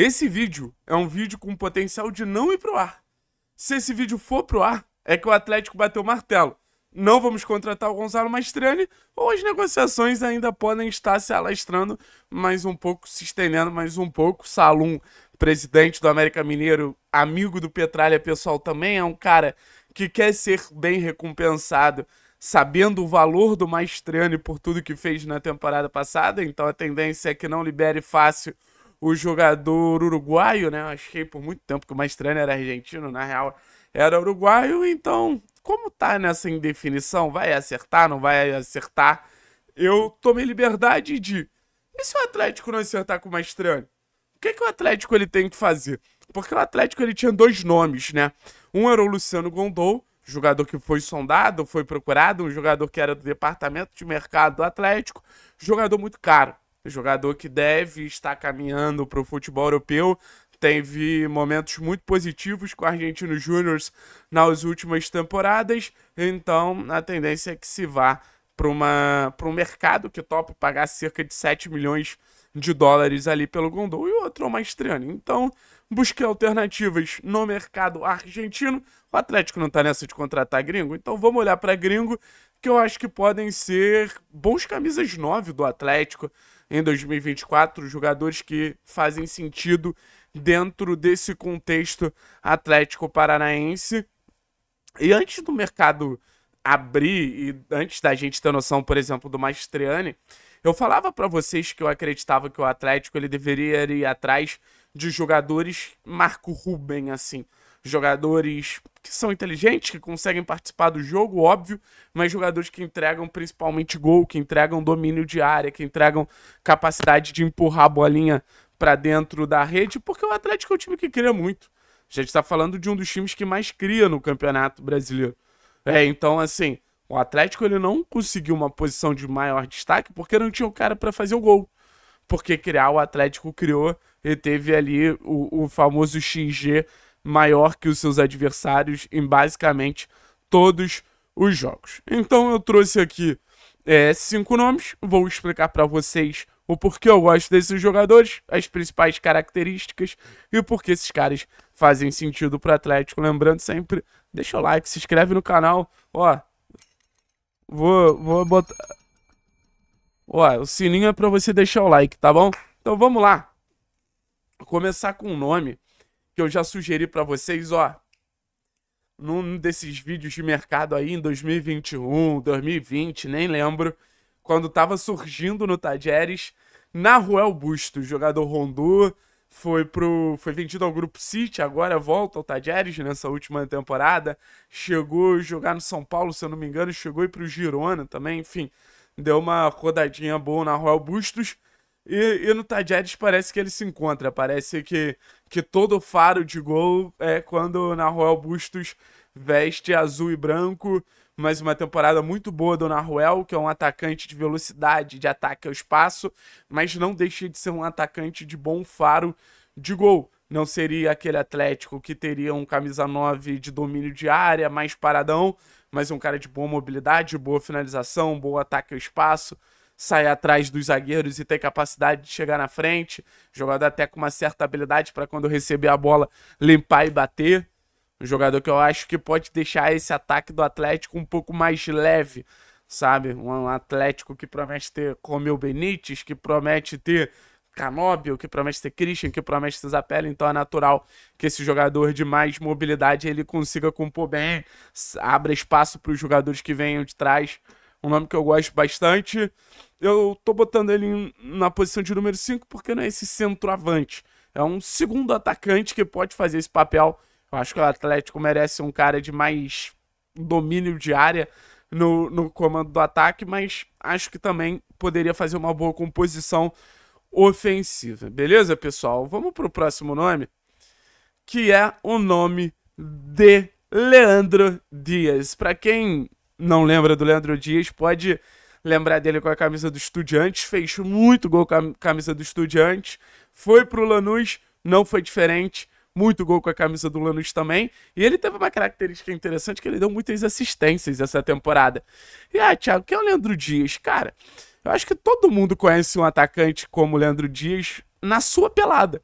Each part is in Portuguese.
Esse vídeo é um vídeo com potencial de não ir pro ar. Se esse vídeo for pro ar, é que o Atlético bateu o martelo. Não vamos contratar o Gonzalo Mastrani ou as negociações ainda podem estar se alastrando mais um pouco, se estendendo mais um pouco. Salum, presidente do América Mineiro, amigo do Petralha pessoal, também é um cara que quer ser bem recompensado sabendo o valor do Maestrani por tudo que fez na temporada passada, então a tendência é que não libere fácil o jogador uruguaio, né? Eu achei por muito tempo que o estranho era argentino, na real era uruguaio, então, como tá nessa indefinição, vai acertar, não vai acertar, eu tomei liberdade de. E se o Atlético não acertar com o Mastrani? O que, que o Atlético ele tem que fazer? Porque o Atlético ele tinha dois nomes, né? Um era o Luciano Gondol, jogador que foi sondado, foi procurado, um jogador que era do departamento de mercado do Atlético, jogador muito caro jogador que deve estar caminhando para o futebol europeu. Teve momentos muito positivos com o Argentino Júnior nas últimas temporadas, então a tendência é que se vá para um mercado que topa pagar cerca de 7 milhões de dólares ali pelo Gondol e o outro é o Maestriano. Então, busquei alternativas no mercado argentino. O Atlético não está nessa de contratar gringo, então vamos olhar para gringo, que eu acho que podem ser bons camisas 9 do Atlético em 2024, jogadores que fazem sentido dentro desse contexto Atlético Paranaense. E antes do mercado abrir e antes da gente ter noção, por exemplo, do Mastriani, eu falava para vocês que eu acreditava que o Atlético ele deveria ir atrás de jogadores Marco Ruben assim jogadores que são inteligentes, que conseguem participar do jogo, óbvio, mas jogadores que entregam principalmente gol, que entregam domínio de área, que entregam capacidade de empurrar a bolinha para dentro da rede, porque o Atlético é um time que cria muito. A gente está falando de um dos times que mais cria no Campeonato Brasileiro. É, então assim, o Atlético ele não conseguiu uma posição de maior destaque porque não tinha o um cara para fazer o gol. Porque criar o Atlético criou e teve ali o, o famoso XG maior que os seus adversários em basicamente todos os jogos. Então eu trouxe aqui é, cinco nomes, vou explicar para vocês o porquê eu gosto desses jogadores, as principais características e por que esses caras fazem sentido para Atlético. Lembrando sempre, deixa o like, se inscreve no canal, ó. Vou, vou botar... Ó, o sininho é para você deixar o like, tá bom? Então vamos lá. Vou começar com o um nome que eu já sugeri para vocês, ó, num desses vídeos de mercado aí em 2021, 2020, nem lembro, quando tava surgindo no Tajeres, Ruel Busto, jogador Rondô, foi pro foi vendido ao grupo City, agora volta ao Tajeres nessa última temporada, chegou a jogar no São Paulo, se eu não me engano, chegou e pro Girona também, enfim, deu uma rodadinha boa na Royal Bustos. E, e no Tajeres parece que ele se encontra. Parece que, que todo faro de gol é quando o Royal Bustos veste azul e branco. Mais uma temporada muito boa do Naruel, que é um atacante de velocidade, de ataque ao espaço, mas não deixa de ser um atacante de bom faro de gol. Não seria aquele Atlético que teria um camisa 9 de domínio de área, mais paradão, mas um cara de boa mobilidade, boa finalização, bom ataque ao espaço sair atrás dos zagueiros e ter capacidade de chegar na frente. Jogador até com uma certa habilidade para quando receber a bola limpar e bater. Um jogador que eu acho que pode deixar esse ataque do Atlético um pouco mais leve, sabe? Um Atlético que promete ter Romeu Benítez, que promete ter Canóbio, que promete ter Christian, que promete ter Zapella. então é natural que esse jogador de mais mobilidade ele consiga compor bem, abra espaço para os jogadores que venham de trás um nome que eu gosto bastante. Eu tô botando ele na posição de número 5 porque não é esse centroavante. É um segundo atacante que pode fazer esse papel. Eu acho que o Atlético merece um cara de mais domínio de área no, no comando do ataque, mas acho que também poderia fazer uma boa composição ofensiva. Beleza, pessoal? Vamos pro próximo nome, que é o nome de Leandro Dias. Para quem não lembra do Leandro Dias, pode lembrar dele com a camisa do Estudiantes, fez muito gol com a camisa do Estudiantes, foi pro Lanús, não foi diferente, muito gol com a camisa do Lanús também, e ele teve uma característica interessante que ele deu muitas assistências essa temporada. E ah, Thiago, quem é o Leandro Dias? Cara, eu acho que todo mundo conhece um atacante como o Leandro Dias na sua pelada.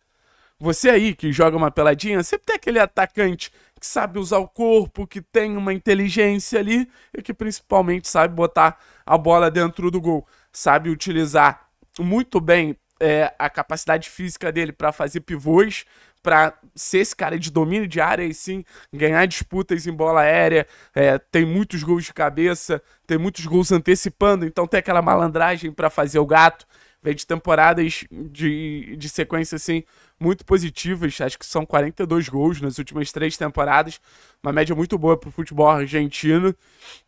Você aí que joga uma peladinha, sempre tem aquele atacante que sabe usar o corpo, que tem uma inteligência ali e que principalmente sabe botar a bola dentro do gol, sabe utilizar muito bem é, a capacidade física dele para fazer pivôs, para ser esse cara de domínio de área e sim ganhar disputas em bola aérea. É, tem muitos gols de cabeça, tem muitos gols antecipando, então tem aquela malandragem para fazer o gato. Vem de temporadas de, de sequência, assim, muito positivas. Acho que são 42 gols nas últimas três temporadas. Uma média muito boa para o futebol argentino.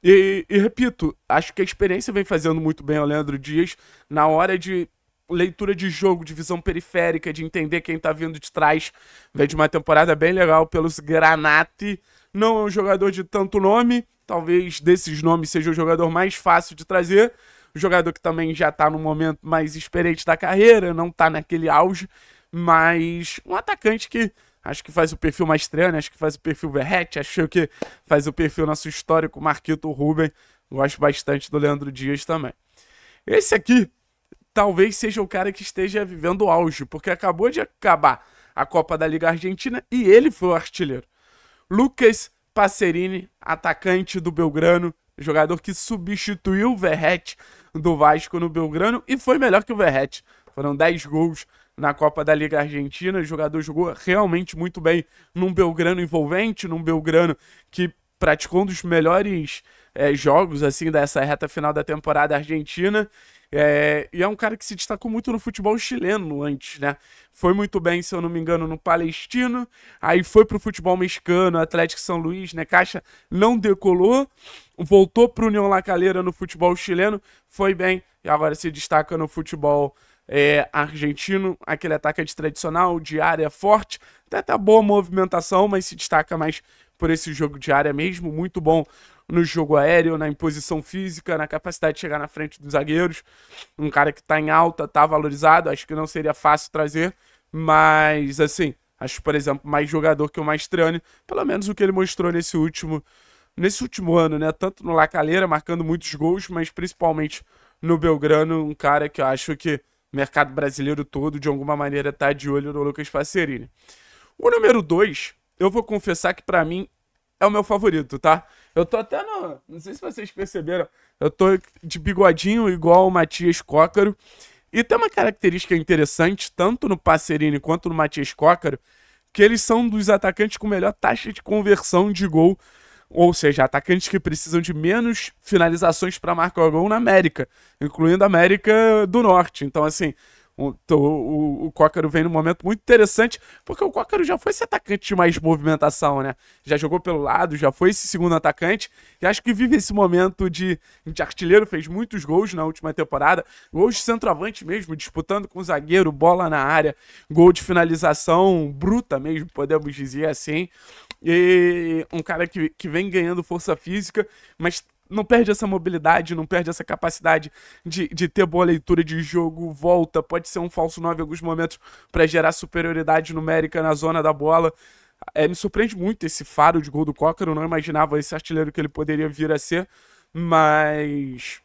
E, e, repito, acho que a experiência vem fazendo muito bem ao Leandro Dias na hora de leitura de jogo, de visão periférica, de entender quem está vindo de trás. Vem de uma temporada bem legal pelos Granate. Não é um jogador de tanto nome. Talvez desses nomes seja o jogador mais fácil de trazer jogador que também já tá no momento mais experiente da carreira, não tá naquele auge, mas um atacante que acho que faz o perfil mais estranho acho que faz o perfil Verrete, acho que faz o perfil nosso histórico Marquito Ruben. Gosto bastante do Leandro Dias também. Esse aqui talvez seja o cara que esteja vivendo o auge, porque acabou de acabar a Copa da Liga Argentina e ele foi o artilheiro. Lucas Passerini, atacante do Belgrano, jogador que substituiu o Verret do Vasco no Belgrano e foi melhor que o Verret. Foram 10 gols na Copa da Liga Argentina. O jogador jogou realmente muito bem num Belgrano envolvente, num Belgrano que praticou um dos melhores é, jogos assim dessa reta final da temporada argentina. É, e é um cara que se destacou muito no futebol chileno antes, né? Foi muito bem, se eu não me engano, no Palestino. Aí foi pro futebol mexicano, Atlético São Luís, né? Caixa não decolou. Voltou pro União La Calera no futebol chileno. Foi bem. E agora se destaca no futebol é, argentino. Aquele ataque de tradicional, de área forte. Até tá boa movimentação, mas se destaca mais por esse jogo de área mesmo, muito bom no jogo aéreo, na imposição física, na capacidade de chegar na frente dos zagueiros. Um cara que está em alta, está valorizado, acho que não seria fácil trazer, mas assim, acho, por exemplo, mais jogador que o Maestriani, pelo menos o que ele mostrou nesse último nesse último ano, né? Tanto no Lacaleira, marcando muitos gols, mas principalmente no Belgrano, um cara que eu acho que o mercado brasileiro todo, de alguma maneira, está de olho no Lucas passerini O número 2, eu vou confessar que para mim é o meu favorito, tá? Eu tô até no. Não sei se vocês perceberam. Eu tô de bigodinho igual o Matias Cócaro. E tem uma característica interessante, tanto no Passerini quanto no Matias Cócaro, que eles são dos atacantes com melhor taxa de conversão de gol. Ou seja, atacantes que precisam de menos finalizações para marcar o gol na América, incluindo a América do Norte. Então, assim, o, o, o Cócaro vem num momento muito interessante, porque o Cócaro já foi esse atacante de mais movimentação, né? Já jogou pelo lado, já foi esse segundo atacante, e acho que vive esse momento de, de artilheiro, fez muitos gols na última temporada, gols de centroavante mesmo, disputando com o zagueiro, bola na área, gol de finalização bruta mesmo, podemos dizer assim. E um cara que, que vem ganhando força física, mas não perde essa mobilidade, não perde essa capacidade de, de ter boa leitura de jogo, volta, pode ser um falso 9 em alguns momentos para gerar superioridade numérica na zona da bola. É, me surpreende muito esse faro de gol do Cócaro, não imaginava esse artilheiro que ele poderia vir a ser, mas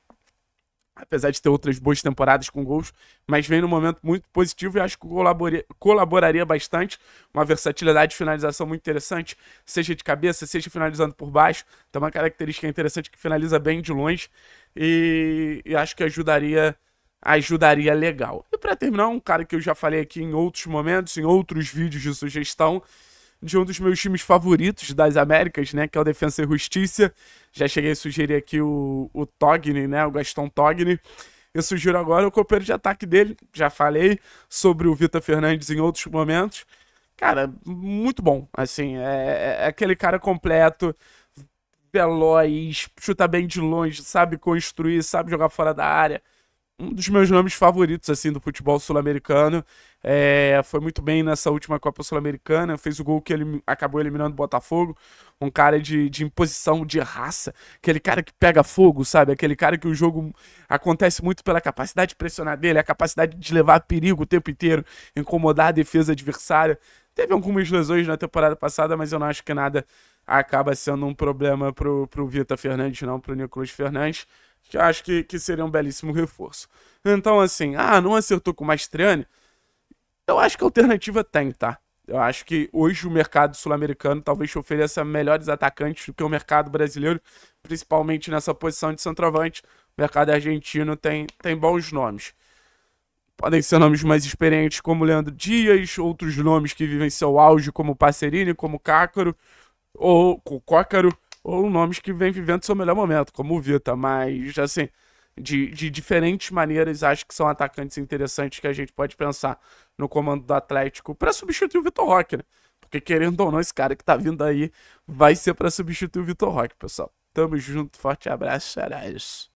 apesar de ter outras boas temporadas com gols, mas vem num momento muito positivo e acho que colaboraria, colaboraria bastante. Uma versatilidade de finalização muito interessante, seja de cabeça, seja finalizando por baixo. Tem uma característica interessante que finaliza bem de longe e, e acho que ajudaria ajudaria legal. E para terminar, um cara que eu já falei aqui em outros momentos, em outros vídeos de sugestão, de um dos meus times favoritos das Américas, né? Que é o Defensa e Justiça. Já cheguei a sugerir aqui o, o Togni, né? O Gastão Togni. Eu sugiro agora o copeiro de ataque dele. Já falei sobre o Vitor Fernandes em outros momentos. Cara, muito bom. Assim, é, é, é aquele cara completo, veloz, chuta bem de longe, sabe construir, sabe jogar fora da área um dos meus nomes favoritos assim do futebol sul-americano. É, foi muito bem nessa última Copa Sul-Americana, fez o gol que ele acabou eliminando o Botafogo. Um cara de, de imposição, de raça, aquele cara que pega fogo, sabe? Aquele cara que o jogo acontece muito pela capacidade de pressionar dele, a capacidade de levar perigo o tempo inteiro, incomodar a defesa adversária. Teve algumas lesões na temporada passada, mas eu não acho que nada acaba sendo um problema pro, pro Vitor Fernandes, não, pro Nicolas Fernandes que eu acho que, que seria um belíssimo reforço. Então, assim, ah, não acertou com o Mastriani? Eu acho que a alternativa tem, tá? Eu acho que hoje o mercado sul-americano talvez ofereça melhores atacantes do que o mercado brasileiro, principalmente nessa posição de centroavante. O mercado argentino tem, tem bons nomes. Podem ser nomes mais experientes, como Leandro Dias, outros nomes que vivem seu auge, como Passerini, como Cácaro, ou Cócaro, ou nomes que vem vivendo seu melhor momento, como o Vita, mas assim, de, de diferentes maneiras, acho que são atacantes interessantes que a gente pode pensar no comando do Atlético para substituir o Vitor Roque, né? Porque querendo ou não, esse cara que tá vindo aí vai ser para substituir o Vitor Roque, pessoal. Tamo junto, forte abraço, serás.